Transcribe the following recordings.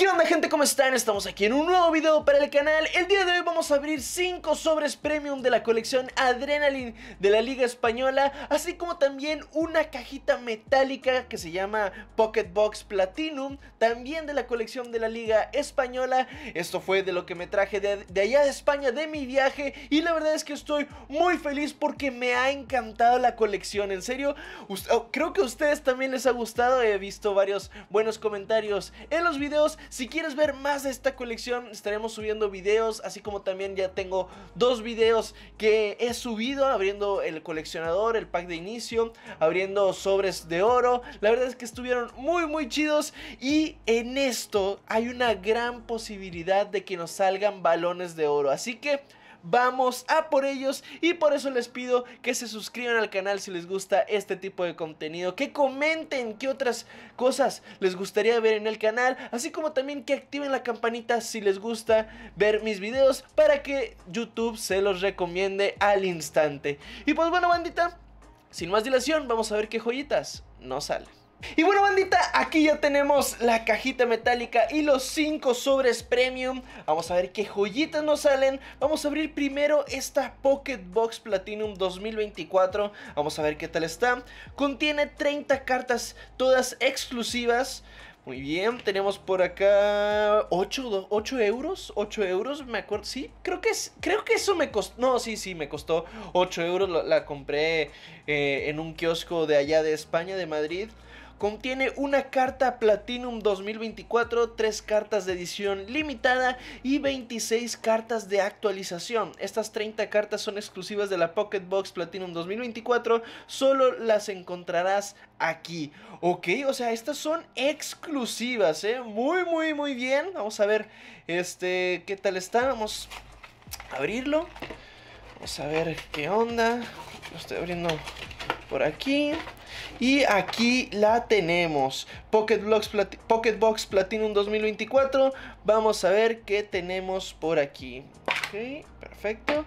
¿Qué onda gente? ¿Cómo están? Estamos aquí en un nuevo video para el canal El día de hoy vamos a abrir 5 sobres premium de la colección Adrenaline de la Liga Española Así como también una cajita metálica que se llama Pocket Box Platinum También de la colección de la Liga Española Esto fue de lo que me traje de, de allá de España de mi viaje Y la verdad es que estoy muy feliz porque me ha encantado la colección En serio, oh, creo que a ustedes también les ha gustado He visto varios buenos comentarios en los videos si quieres ver más de esta colección, estaremos subiendo videos, así como también ya tengo dos videos que he subido abriendo el coleccionador, el pack de inicio, abriendo sobres de oro. La verdad es que estuvieron muy muy chidos y en esto hay una gran posibilidad de que nos salgan balones de oro. Así que vamos a por ellos y por eso les pido que se suscriban al canal si les gusta este tipo de contenido, que comenten qué otras cosas les gustaría ver en el canal, así como también que activen la campanita si les gusta ver mis videos para que YouTube se los recomiende al instante. Y pues bueno bandita, sin más dilación, vamos a ver qué joyitas nos salen. Y bueno bandita, aquí ya tenemos la cajita metálica y los 5 sobres premium Vamos a ver qué joyitas nos salen Vamos a abrir primero esta Pocket Box Platinum 2024 Vamos a ver qué tal está Contiene 30 cartas, todas exclusivas muy bien, tenemos por acá 8, euros, 8 euros, me acuerdo, sí, creo que, creo que eso me costó, no, sí, sí, me costó 8 euros, la, compré eh, en un kiosco de allá de España, de Madrid Contiene una carta Platinum 2024, tres cartas de edición limitada y 26 cartas de actualización. Estas 30 cartas son exclusivas de la Pocket Box Platinum 2024, solo las encontrarás aquí. Ok, o sea, estas son exclusivas, ¿eh? Muy, muy, muy bien. Vamos a ver, este, qué tal está. Vamos a abrirlo. Vamos a ver qué onda. Lo estoy abriendo por aquí. Y aquí la tenemos. Pocket, Box Platinum 2024. Vamos a ver qué tenemos por aquí. Ok, perfecto.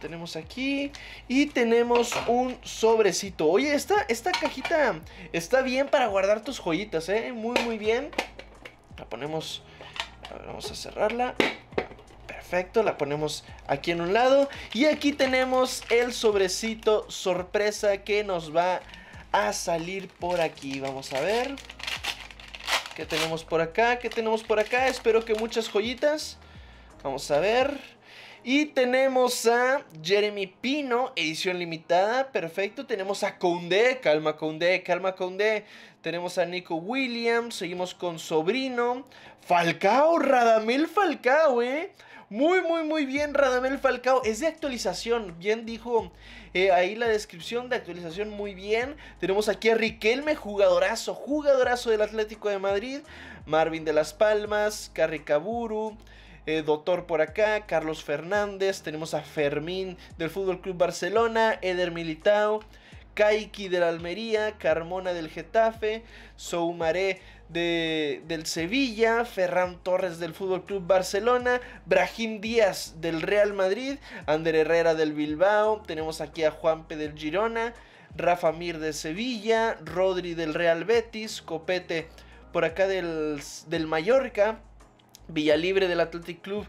Tenemos aquí y tenemos un sobrecito. Oye, esta, esta cajita está bien para guardar tus joyitas, ¿eh? Muy, muy bien. La ponemos... A ver, vamos a cerrarla. Perfecto, la ponemos aquí en un lado. Y aquí tenemos el sobrecito sorpresa que nos va a salir por aquí. Vamos a ver. ¿Qué tenemos por acá? ¿Qué tenemos por acá? Espero que muchas joyitas. Vamos a ver. Y tenemos a Jeremy Pino, edición limitada, perfecto. Tenemos a Koundé, calma Koundé, calma Koundé. Tenemos a Nico Williams, seguimos con Sobrino. Falcao, Radamel Falcao, ¿eh? Muy, muy, muy bien, Radamel Falcao. Es de actualización, bien dijo eh, ahí la descripción de actualización, muy bien. Tenemos aquí a Riquelme, jugadorazo, jugadorazo del Atlético de Madrid. Marvin de las Palmas, Carricaburu. Eh, Doctor por acá, Carlos Fernández, tenemos a Fermín del Fútbol Club Barcelona, Eder Militao, Kaiki del Almería, Carmona del Getafe, Soumaré de, del Sevilla, Ferran Torres del FC Club Barcelona, Brahim Díaz del Real Madrid, Ander Herrera del Bilbao, tenemos aquí a Juanpe del Girona, Rafa Mir de Sevilla, Rodri del Real Betis, Copete por acá del, del Mallorca, Villalibre del Athletic Club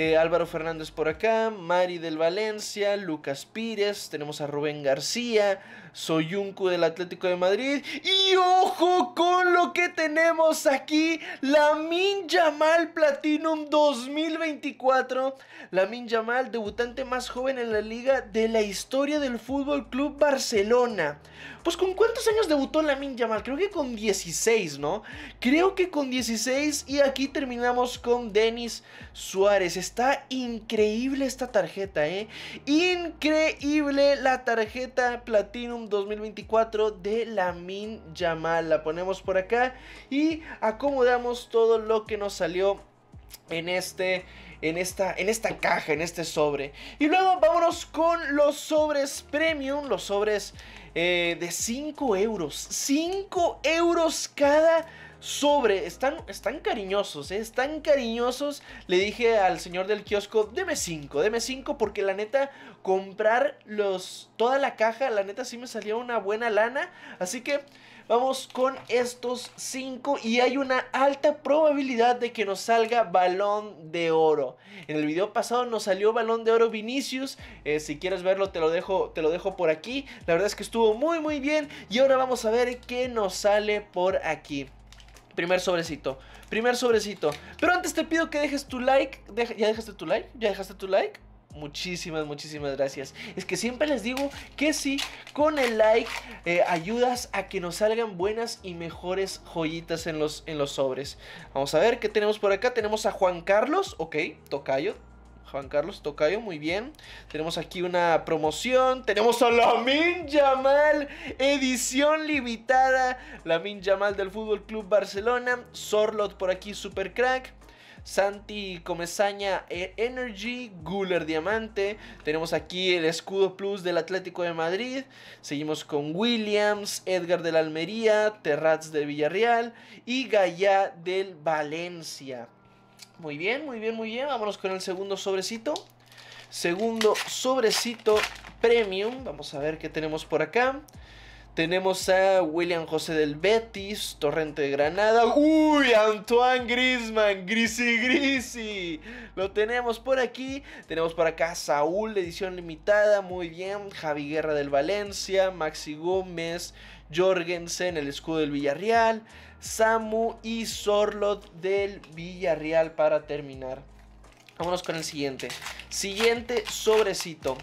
eh, Álvaro Fernández por acá, Mari del Valencia, Lucas Pires, tenemos a Rubén García, Soyuncu del Atlético de Madrid. Y ojo con lo que tenemos aquí, la Min Yamal Platinum 2024. La Min Yamal, debutante más joven en la liga de la historia del Fútbol Club Barcelona. Pues con cuántos años debutó la Min Yamal? Creo que con 16, ¿no? Creo que con 16 y aquí terminamos con Denis Suárez está increíble esta tarjeta, ¿eh? Increíble la tarjeta Platinum 2024 de la Min Yamal. La ponemos por acá y acomodamos todo lo que nos salió en este en esta, en esta caja, en este sobre. Y luego vámonos con los sobres premium, los sobres eh, de 5 euros. 5 euros cada sobre, están, están cariñosos, ¿eh? están cariñosos. Le dije al señor del kiosco, deme 5, deme 5 porque la neta, comprar los, toda la caja, la neta sí me salía una buena lana. Así que vamos con estos 5 y hay una alta probabilidad de que nos salga balón de oro. En el video pasado nos salió balón de oro Vinicius, eh, si quieres verlo te lo, dejo, te lo dejo por aquí. La verdad es que estuvo muy muy bien y ahora vamos a ver qué nos sale por aquí primer sobrecito. Primer sobrecito. Pero antes te pido que dejes tu like. ¿Ya dejaste tu like? ¿Ya dejaste tu like? Muchísimas, muchísimas gracias. Es que siempre les digo que sí, con el like eh, ayudas a que nos salgan buenas y mejores joyitas en los, en los sobres. Vamos a ver qué tenemos por acá. Tenemos a Juan Carlos, ok, tocayo, Juan Carlos Tocayo, muy bien. Tenemos aquí una promoción. Tenemos a Lamin Yamal, edición limitada. Lamin Yamal del Fútbol Club Barcelona. Sorlot por aquí, super crack. Santi Comesaña eh, Energy, Guller Diamante. Tenemos aquí el escudo plus del Atlético de Madrid. Seguimos con Williams, Edgar de la Almería, Terraz de Villarreal y Gaya del Valencia. Muy bien, muy bien, muy bien. Vámonos con el segundo sobrecito. Segundo sobrecito premium. Vamos a ver qué tenemos por acá. Tenemos a William José del Betis, Torrente de Granada. ¡Uy! Antoine Grisman, ¡Grisy grisy Lo tenemos por aquí. Tenemos por acá a Saúl edición limitada. Muy bien. Javi Guerra del Valencia, Maxi Gómez, Jorgensen, el escudo del Villarreal, Samu y Sorlot del Villarreal para terminar. Vámonos con el siguiente. Siguiente sobrecito.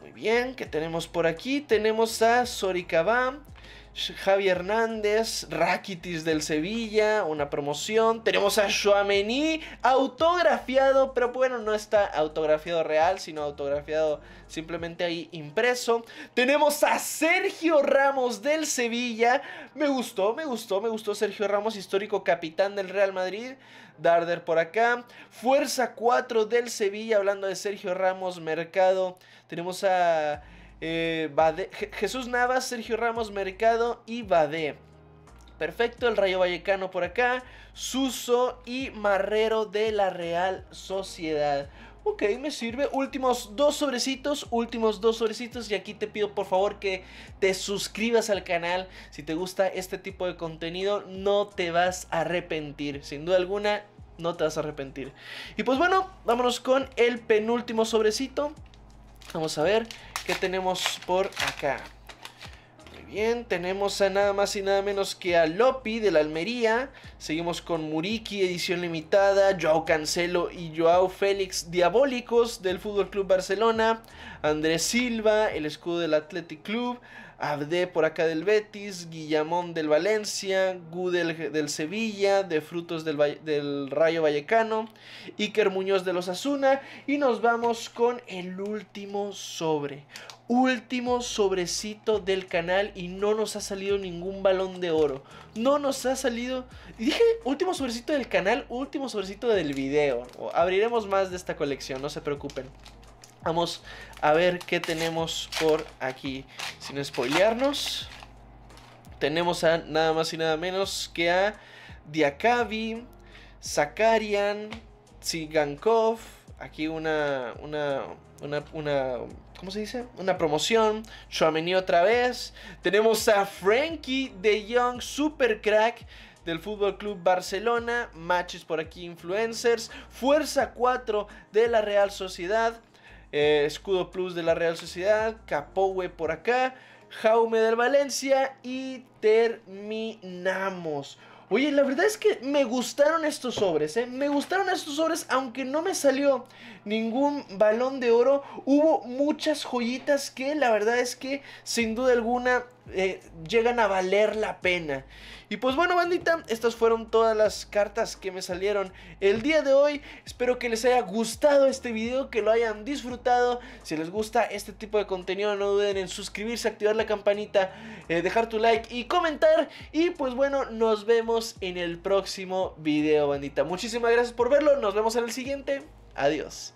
Muy bien, que tenemos por aquí? Tenemos a Soricabam, Javi Hernández, Rakitis del Sevilla, una promoción. Tenemos a Joameni autografiado, pero bueno, no está autografiado real, sino autografiado simplemente ahí impreso. Tenemos a Sergio Ramos del Sevilla. Me gustó, me gustó, me gustó Sergio Ramos, histórico capitán del Real Madrid. Darder por acá. Fuerza 4 del Sevilla, hablando de Sergio Ramos, Mercado. Tenemos a eh, Jesús Navas, Sergio Ramos, Mercado y Bade. Perfecto, el Rayo Vallecano por acá, Suso y Marrero de la Real Sociedad. Ok, me sirve. Últimos dos sobrecitos, últimos dos sobrecitos. Y aquí te pido por favor que te suscribas al canal. Si te gusta este tipo de contenido, no te vas a arrepentir. Sin duda alguna, no te vas a arrepentir. Y pues bueno, vámonos con el penúltimo sobrecito. Vamos a ver. ¿Qué tenemos por acá? Muy bien, tenemos a nada más y nada menos que a Lopi de la Almería. Seguimos con Muriki, edición limitada. Joao Cancelo y Joao Félix Diabólicos del Fútbol Club Barcelona. Andrés Silva, el escudo del Athletic Club. Abde por acá del Betis, Guillamón del Valencia, Gu del, Sevilla, De Frutos del, del, Rayo Vallecano, Iker Muñoz de los Asuna y nos vamos con el último sobre. Último sobrecito del canal y no nos ha salido ningún balón de oro. No nos ha salido... Dije último sobrecito del canal, último sobrecito del video. Abriremos más de esta colección, no se preocupen. Vamos a ver qué tenemos por aquí. Sin spoilearnos. Tenemos a nada más y nada menos que a Diakavi, Zakarian, Tsigankov. Aquí una, una, una, una, ¿cómo se dice? Una promoción. Chouameni otra vez. Tenemos a Frankie de Young, super crack del Fútbol Club Barcelona. Matches por aquí, influencers. Fuerza 4 de la Real Sociedad. Eh, escudo Plus de la Real Sociedad, Capoe por acá, Jaume del Valencia y terminamos. Oye, la verdad es que me gustaron estos sobres, ¿eh? Me gustaron estos sobres, aunque no me salió ningún balón de oro. Hubo muchas joyitas que la verdad es que sin duda alguna eh, llegan a valer la pena. Y pues bueno, bandita, estas fueron todas las cartas que me salieron el día de hoy. Espero que les haya gustado este video, que lo hayan disfrutado. Si les gusta este tipo de contenido, no duden en suscribirse, activar la campanita, eh, dejar tu like y comentar. Y pues bueno, nos vemos en el próximo video, bandita. Muchísimas gracias por verlo, nos vemos en el siguiente. Adiós.